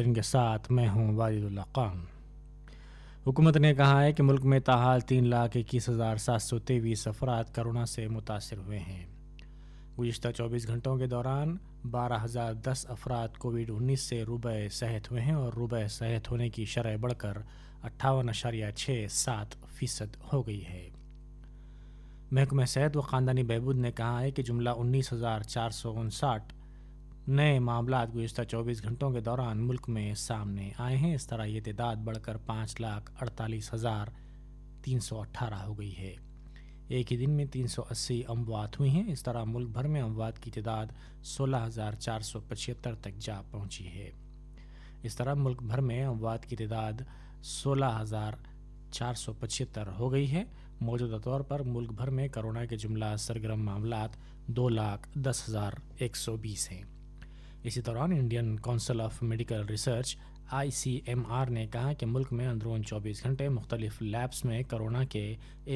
इनके साथ मैं हूँ वालिदुल्ला खान हुकूमत ने कहा है कि मुल्क में ताहाल तीन लाख इक्कीस हज़ार सात सौ तेईस अफराद कोरोना से मुतासर हुए हैं गुज्त चौबीस घंटों के दौरान बारह हज़ार दस अफराद कोविड उन्नीस से रुबे सेहत हुए हैं और रुबे सेहत होने की शरह बढ़कर अट्ठावन अशारिया छः सात फ़ीसद हो गई है महकमा सेहत व ख़ानदानी बहबूद ने कहा है कि जुमला उन्नीस हज़ार चार सौ उनसाठ नए मामला गुजत 24 घंटों के दौरान मुल्क में सामने आए हैं इस तरह ये तदाद बढ़कर पाँच लाख अड़तालीस हज़ार तीन सौ अट्ठारह हो गई है एक ही दिन में तीन सौ अस्सी अमवात हुई हैं इस तरह मुल्क भर में अमवात की तदाद सोलह हज़ार चार सौ पचहत्तर तक जा पहुंची है इस तरह मुल्क भर में अमवात की तदाद सोलह हज़ार चार सौ पचहत्तर हो गई है मौजूदा तौर पर मुल्क भर में कोरोना के जुमला सरगर्म मामला दो लाख दस हज़ार एक सौ बीस हैं इसी दौरान Indian Council of Medical Research आई ने कहा कि मुल्क में अंदरून 24 घंटे मुख्तलिफ लैब्स में कोरोना के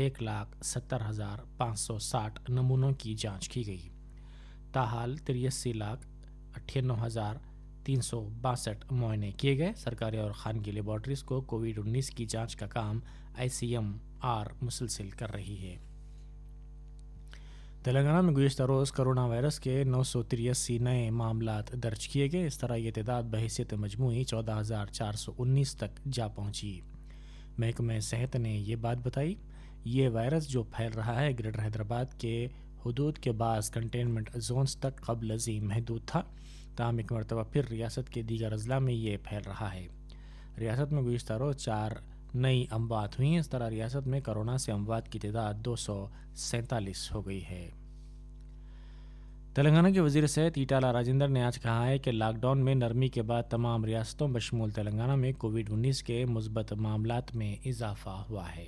एक लाख सत्तर हज़ार पाँच सौ साठ नमूनों की जांच की गई ताहाल तिरसी लाख अट्ठानवे हज़ार तीन सौ बासठ मुआयने किए गए सरकारी और खानगी लेबॉटरीज़ को कोविड उन्नीस की जाँच का काम आई सी एम आर मुसलसिल कर रही है तेलंगाना में गुजशत रोज़ करोना वायरस के नौ सौ तिरासी नए मामला दर्ज किए गए इस तरह ये तदाद बहसीत मजमू चौदह हज़ार चार सौ उन्नीस तक जा पहुँची महकमे सेहत ने ये बात बताई ये वायरस जो फैल रहा है ग्रेटर हैदराबाद के हदूद के बाद कंटेनमेंट जोनस तक कबल जी महदूद था तमाम एक मरतबा फिर रियासत के दीगर अजला में ये फैल रहा है रियासत में गुजशत रोज़ चार नई अमवात हुई इस तरह रियासत में कोरोना से अमवात की तदाद दो हो गई है तेलंगाना के वजीर सेहत ईटाला राजेंद्र ने आज कहा है कि लॉकडाउन में नरमी के बाद तमाम रियासतों बशमूल तेलंगाना में कोविड 19 के मुस्बत मामला में इजाफा हुआ है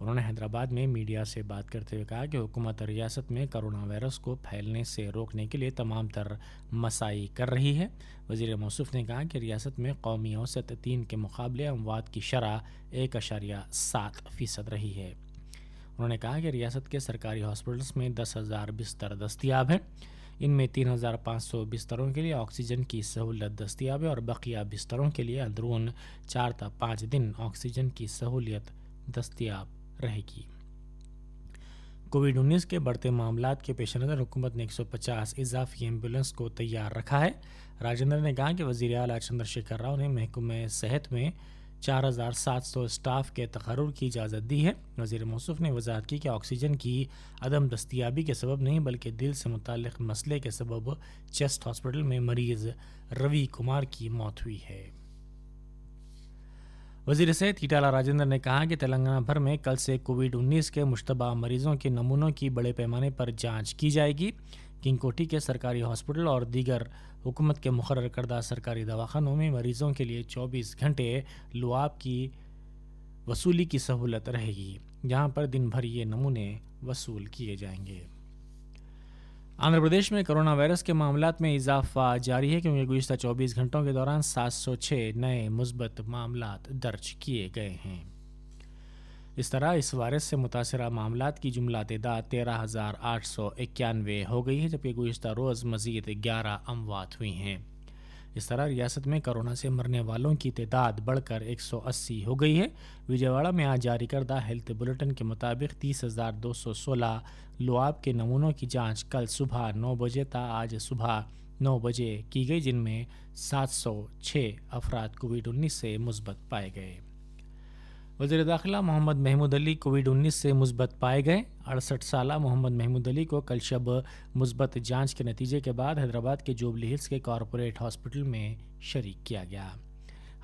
उन्होंने हैदराबाद में मीडिया से बात करते हुए कहा कि हुकूमत रियासत में करोना वायरस को फैलने से रोकने के लिए तमाम तर मसाई कर रही है वजीर मौसफ ने कहा कि रियासत में कौमी औसत तीन के मुकाबले अमवात की शरह एक अशारिया सात फ़ीसद रही है उन्होंने कहा कि रियासत के सरकारी हॉस्पिटल्स में दस हज़ार बिस्तर दस्तियाब हैं इनमें तीन हज़ार पाँच सौ बिस्तरों के लिए ऑक्सीजन की सहूलत दस्तियाब है और बकिया बिस्तरों के लिए अंदरून चार तक पाँच दिन ऑक्सीजन की सहूलियत दस्तियाब रहेगी कोविड 19 के बढ़ते मामला के पेश नज़र हुकूमत ने 150 इजाफी एम्बुलेंस को तैयार रखा है राजेंद्र ने कहा कि वजी अला चंद्रशेखर राव ने महकमे सेहत में 4,700 स्टाफ के तकर की इजाज़त दी है वजीर मौसफ ने वजाहत की कि ऑक्सीजन की अदम दस्तियाबी के सबब नहीं बल्कि दिल से मुतल मसले के सबब चेस्ट हॉस्पिटल में मरीज़ रवि कुमार की मौत हुई है वजीर सेहत ईटाला राजेंद्र ने कहा कि तेलंगाना भर में कल से कोविड 19 के मुशतबा मरीजों के नमूनों की बड़े पैमाने पर जांच की जाएगी किंगकोटी के सरकारी हॉस्पिटल और दीगर हुकूमत के मुकर करदा सरकारी दवाखानों में मरीजों के लिए 24 घंटे लुआब की वसूली की सहूलत रहेगी यहाँ पर दिन भर ये नमूने वसूल किए जाएंगे आंध्र प्रदेश में कोरोना वायरस के मामला में इजाफा जारी है क्योंकि गुजशत 24 घंटों के दौरान 706 नए मुस्बत मामला दर्ज किए गए हैं इस तरह इस वायरस से मुतासर मामला की जुमला तदाद तेरह हज़ार आठ सौ इक्यानवे हो गई है जबकि गुजशत रोज़ मज़ीद ग्यारह अमवात हुई हैं इस तरह रियासत में कोरोना से मरने वालों की तादाद बढ़कर 180 हो गई है विजयवाड़ा में आज जारी करदा हेल्थ बुलेटिन के मुताबिक तीस हज़ार दो सौ सोलह लुआब के नमूनों की जांच कल सुबह नौ बजे तक आज सुबह नौ बजे की गई जिनमें सात सौ छः अफराद कोविड उन्नीस से मुस्बत पाए गए वजीर दाखिला मोहम्मद महमूद अली कोविड 19 से मुस्बत पाए गए अड़सठ साल मोहम्मद महमूद अली को कल शब मुस्बत जांच के नतीजे के बाद हैदराबाद के जोबली हिल्स के कॉरपोरेट हॉस्पिटल में शरीक किया गया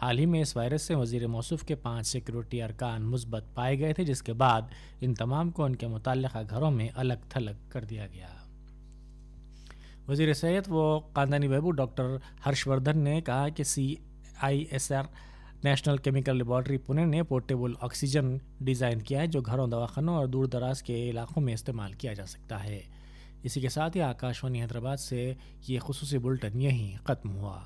हाल ही में इस वायरस से वजीर मौसफ के पाँच सिक्योरिटी अरकान मुस्बत पाए गए थे जिसके बाद इन तमाम को उनके मुतल घरों में अलग थलग कर दिया गया वजीर सैद व ख़ानदानी बहबू डॉक्टर हर्षवर्धन ने कहा कि C S I R national chemical laboratory Pune ने पोर्टेबल ऑक्सीजन डिज़ाइन किया है जो घरों दवाखानों और दूर दराज के इलाकों में इस्तेमाल किया जा सकता है इसी के साथ ही आकाशवाणी हैदराबाद से ये खसूस बुलेटिन यहीं ख़त्म हुआ